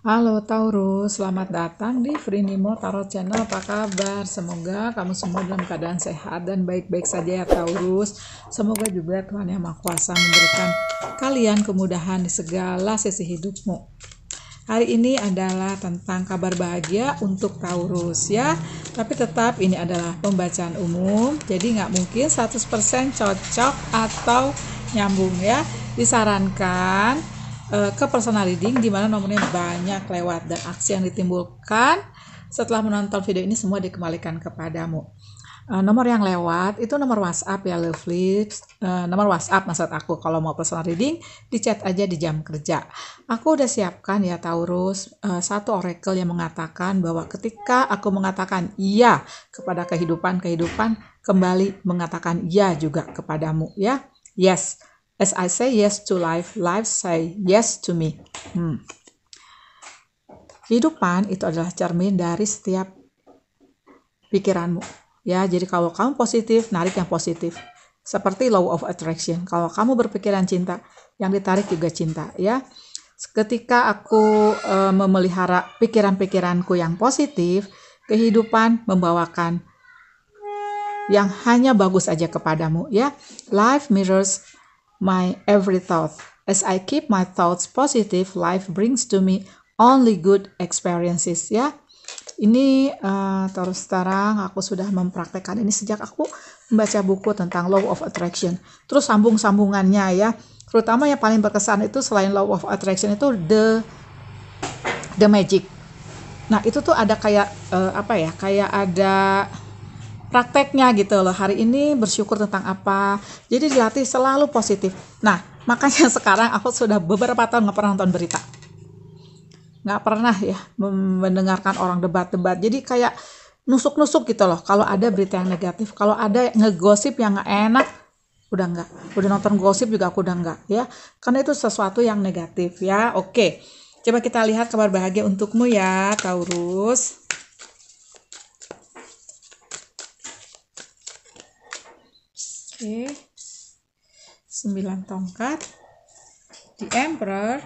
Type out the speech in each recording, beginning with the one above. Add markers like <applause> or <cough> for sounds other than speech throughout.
Halo Taurus, selamat datang di Frinimo Tarot Channel. Apa kabar? Semoga kamu semua dalam keadaan sehat dan baik-baik saja ya Taurus. Semoga juga Tuhan Yang Maha Kuasa memberikan kalian kemudahan di segala sisi hidupmu. Hari ini adalah tentang kabar bahagia untuk Taurus ya. Tapi tetap ini adalah pembacaan umum, jadi nggak mungkin 100% cocok atau nyambung ya. Disarankan Eh, ke personal reading di mana nomornya banyak lewat dan aksi yang ditimbulkan setelah menonton video ini semua dikembalikan kepadamu. Uh, nomor yang lewat itu nomor WhatsApp ya Lovely. Uh, nomor WhatsApp maksud aku kalau mau personal reading di chat aja di jam kerja. Aku udah siapkan ya Taurus uh, satu oracle yang mengatakan bahwa ketika aku mengatakan iya kepada kehidupan-kehidupan kembali mengatakan iya juga kepadamu ya. Yes, As I say yes to life, life say yes to me. Hmm. Kehidupan itu adalah cermin dari setiap pikiranmu. Ya, jadi kalau kamu positif, narik yang positif. Seperti law of attraction. Kalau kamu berpikiran cinta, yang ditarik juga cinta, ya. Ketika aku e, memelihara pikiran-pikiranku yang positif, kehidupan membawakan yang hanya bagus aja kepadamu, ya. Life mirrors my every thought. As I keep my thoughts positive, life brings to me only good experiences ya. Ini uh, terus terang aku sudah mempraktekkan ini sejak aku membaca buku tentang law of attraction. Terus sambung-sambungannya ya. Terutama yang paling berkesan itu selain law of attraction itu the the magic. Nah, itu tuh ada kayak uh, apa ya? Kayak ada prakteknya gitu loh hari ini bersyukur tentang apa jadi dilatih selalu positif nah makanya <laughs> sekarang aku sudah beberapa tahun nggak pernah nonton berita nggak pernah ya mendengarkan orang debat-debat jadi kayak nusuk-nusuk gitu loh kalau ada berita yang negatif kalau ada ngegosip yang nggak enak udah nggak udah nonton gosip juga aku udah nggak ya karena itu sesuatu yang negatif ya oke coba kita lihat kabar bahagia untukmu ya Taurus Oke. 9 tongkat. The emperor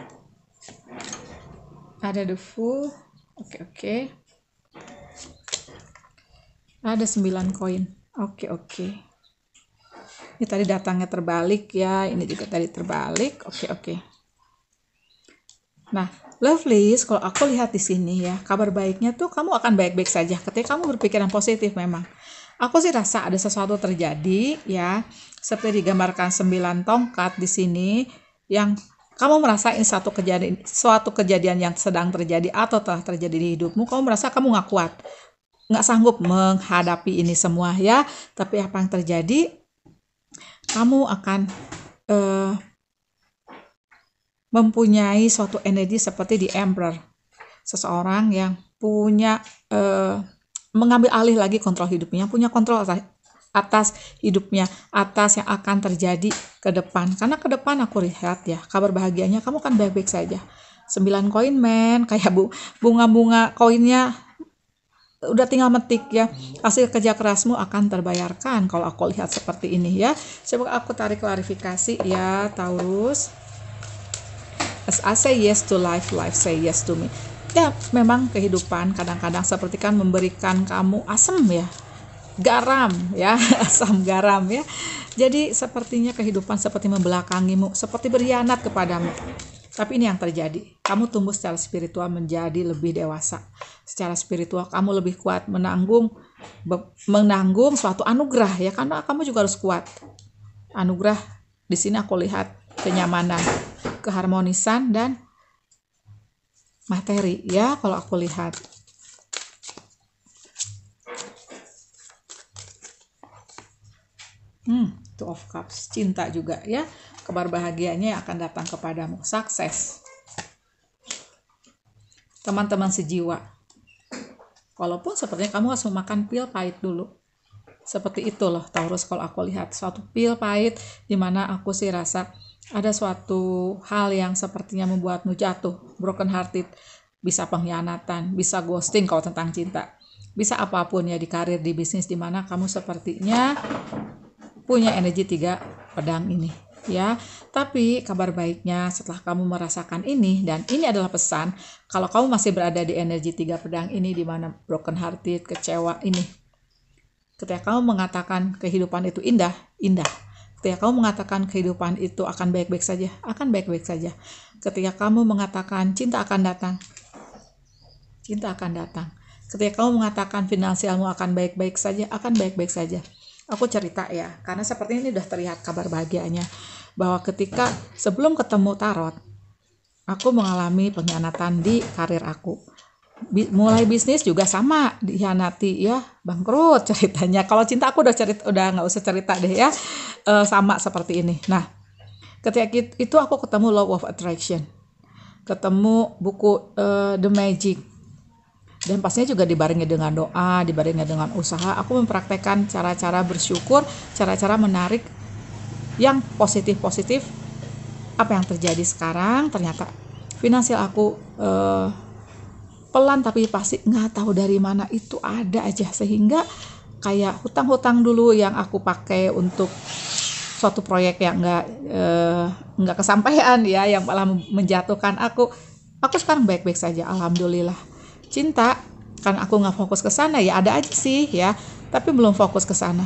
ada the fool. Oke, oke. Ada 9 koin. Oke, oke. Ini tadi datangnya terbalik ya. Ini juga tadi terbalik. Oke, oke. Nah, Lovely, kalau aku lihat di sini ya, kabar baiknya tuh kamu akan baik-baik saja ketika kamu berpikiran positif memang. Aku sih rasa ada sesuatu terjadi ya, seperti digambarkan sembilan tongkat di sini yang kamu merasain satu kejadian suatu kejadian yang sedang terjadi atau telah terjadi di hidupmu, kamu merasa kamu nggak kuat, nggak sanggup menghadapi ini semua ya. Tapi apa yang terjadi, kamu akan uh, mempunyai suatu energi seperti di Emperor, seseorang yang punya uh, mengambil alih lagi kontrol hidupnya, punya kontrol atas, hidupnya, atas yang akan terjadi ke depan. Karena ke depan aku lihat ya, kabar bahagianya kamu kan baik-baik saja. 9 koin men, <laughs> kayak bu, bunga-bunga koinnya udah tinggal metik ya. Hasil kerja kerasmu akan terbayarkan kalau aku lihat seperti ini ya. Coba aku tarik klarifikasi ya, Taurus. As I say yes to life, life say yes to me ya memang kehidupan kadang-kadang seperti kan memberikan kamu asam ya garam ya <laughs> asam garam ya jadi sepertinya kehidupan seperti membelakangimu seperti berkhianat kepadamu tapi ini yang terjadi kamu tumbuh secara spiritual menjadi lebih dewasa secara spiritual kamu lebih kuat menanggung menanggung suatu anugerah ya karena kamu juga harus kuat anugerah di sini aku lihat kenyamanan keharmonisan dan materi ya kalau aku lihat hmm two of cups cinta juga ya kabar bahagianya yang akan datang kepadamu sukses teman-teman sejiwa walaupun sepertinya kamu harus memakan pil pahit dulu seperti itu loh Taurus kalau aku lihat suatu pil pahit dimana aku sih rasa ada suatu hal yang sepertinya membuatmu jatuh, broken hearted, bisa pengkhianatan, bisa ghosting kalau tentang cinta. Bisa apapun ya di karir, di bisnis, di mana kamu sepertinya punya energi tiga pedang ini ya. Tapi kabar baiknya setelah kamu merasakan ini dan ini adalah pesan, kalau kamu masih berada di energi tiga pedang ini di mana broken hearted, kecewa ini. Ketika kamu mengatakan kehidupan itu indah, indah Ketika ya, kamu mengatakan kehidupan itu akan baik-baik saja, akan baik-baik saja. Ketika kamu mengatakan cinta akan datang, cinta akan datang. Ketika kamu mengatakan finansialmu akan baik-baik saja, akan baik-baik saja. Aku cerita ya, karena seperti ini sudah terlihat kabar bahagianya bahwa ketika sebelum ketemu tarot, aku mengalami pengkhianatan di karir aku bi mulai bisnis juga sama dihianati ya bangkrut ceritanya kalau cinta aku udah cerita udah nggak usah cerita deh ya e, sama seperti ini nah ketika itu aku ketemu law of attraction ketemu buku e, the magic dan pastinya juga dibarengi dengan doa, dibarengi dengan usaha. Aku mempraktekkan cara-cara bersyukur, cara-cara menarik yang positif-positif. Apa yang terjadi sekarang ternyata finansial aku uh, pelan tapi pasti nggak tahu dari mana itu ada aja sehingga kayak hutang-hutang dulu yang aku pakai untuk suatu proyek yang nggak eh, nggak eh, kesampaian ya yang malah menjatuhkan aku aku sekarang baik-baik saja alhamdulillah cinta kan aku nggak fokus ke sana ya ada aja sih ya tapi belum fokus ke sana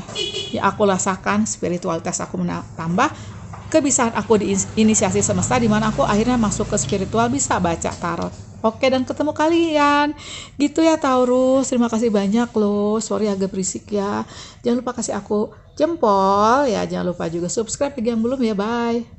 ya aku rasakan spiritualitas aku menambah kebisaan aku diinisiasi semesta di mana aku akhirnya masuk ke spiritual bisa baca tarot Oke dan ketemu kalian Gitu ya Taurus Terima kasih banyak loh Sorry agak berisik ya Jangan lupa kasih aku jempol ya Jangan lupa juga subscribe bagi yang belum ya Bye